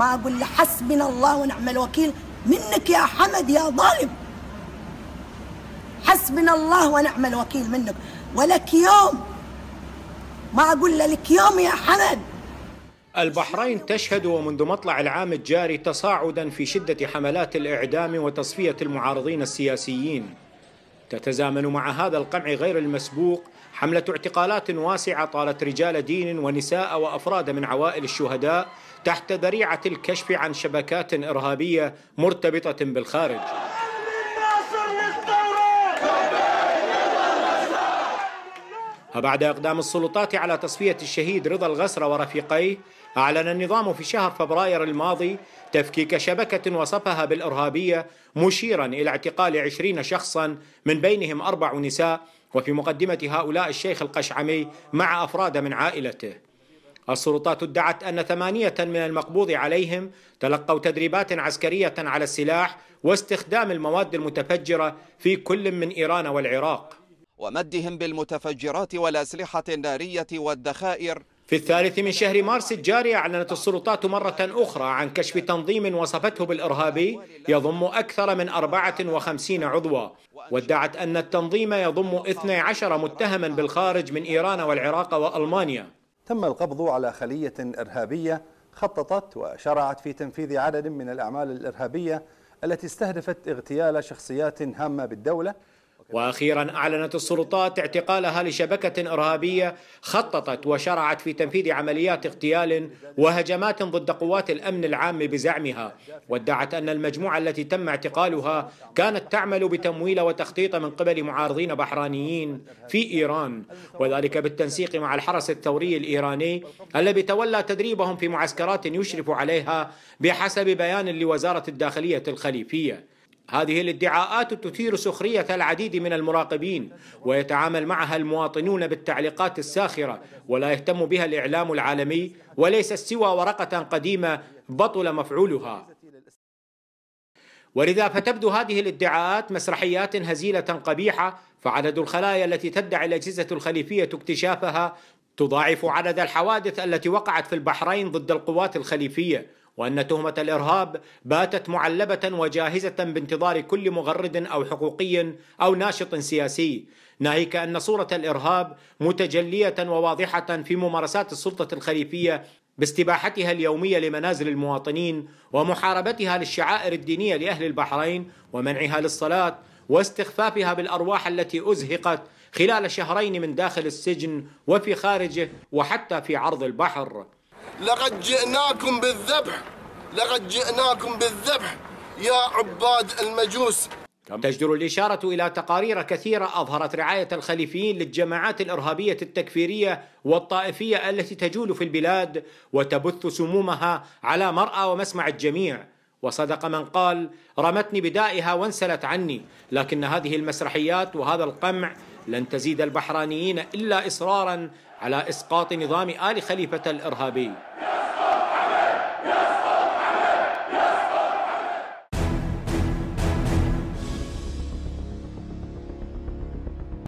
ما اقول حسبنا الله ونعم الوكيل منك يا حمد يا ظالم حسبنا الله ونعم الوكيل منك ولك يوم ما اقول لك يوم يا حمد البحرين تشهد ومنذ مطلع العام الجاري تصاعدا في شده حملات الاعدام وتصفيه المعارضين السياسيين تتزامن مع هذا القمع غير المسبوق حمله اعتقالات واسعه طالت رجال دين ونساء وافراد من عوائل الشهداء تحت ذريعة الكشف عن شبكات إرهابية مرتبطة بالخارج وبعد إقدام السلطات على تصفية الشهيد رضا الغسرة ورفيقيه أعلن النظام في شهر فبراير الماضي تفكيك شبكة وصفها بالإرهابية مشيرا إلى اعتقال عشرين شخصا من بينهم أربع نساء وفي مقدمة هؤلاء الشيخ القشعمي مع أفراد من عائلته السلطات ادعت أن ثمانية من المقبوض عليهم تلقوا تدريبات عسكرية على السلاح واستخدام المواد المتفجرة في كل من إيران والعراق ومدهم بالمتفجرات والأسلحة النارية والذخائر في الثالث من شهر مارس الجاري أعلنت السلطات مرة أخرى عن كشف تنظيم وصفته بالإرهابي يضم أكثر من 54 عضوا وادعت أن التنظيم يضم 12 متهما بالخارج من إيران والعراق وألمانيا تم القبض على خلية إرهابية خططت وشرعت في تنفيذ عدد من الأعمال الإرهابية التي استهدفت اغتيال شخصيات هامة بالدولة واخيرا اعلنت السلطات اعتقالها لشبكه ارهابيه خططت وشرعت في تنفيذ عمليات اغتيال وهجمات ضد قوات الامن العام بزعمها وادعت ان المجموعه التي تم اعتقالها كانت تعمل بتمويل وتخطيط من قبل معارضين بحرانيين في ايران وذلك بالتنسيق مع الحرس الثوري الايراني الذي تولى تدريبهم في معسكرات يشرف عليها بحسب بيان لوزاره الداخليه الخليفيه هذه الادعاءات تثير سخرية العديد من المراقبين ويتعامل معها المواطنون بالتعليقات الساخرة ولا يهتم بها الإعلام العالمي وليس سوى ورقة قديمة بطل مفعولها ولذا فتبدو هذه الادعاءات مسرحيات هزيلة قبيحة فعدد الخلايا التي تدعي الأجهزة الخليفية اكتشافها تضاعف عدد الحوادث التي وقعت في البحرين ضد القوات الخليفية وأن تهمة الإرهاب باتت معلبة وجاهزة بانتظار كل مغرد أو حقوقي أو ناشط سياسي ناهيك أن صورة الإرهاب متجلية وواضحة في ممارسات السلطة الخليفية باستباحتها اليومية لمنازل المواطنين ومحاربتها للشعائر الدينية لأهل البحرين ومنعها للصلاة واستخفافها بالأرواح التي أزهقت خلال شهرين من داخل السجن وفي خارجه وحتى في عرض البحر لقد جئناكم بالذبح لقد جئناكم بالذبح يا عباد المجوس تجدر الإشارة إلى تقارير كثيرة أظهرت رعاية الخليفيين للجماعات الإرهابية التكفيرية والطائفية التي تجول في البلاد وتبث سمومها على مرأى ومسمع الجميع وصدق من قال رمتني بدائها وانسلت عني لكن هذه المسرحيات وهذا القمع لن تزيد البحرانيين إلا إصرارا على إسقاط نظام آل خليفة الإرهابي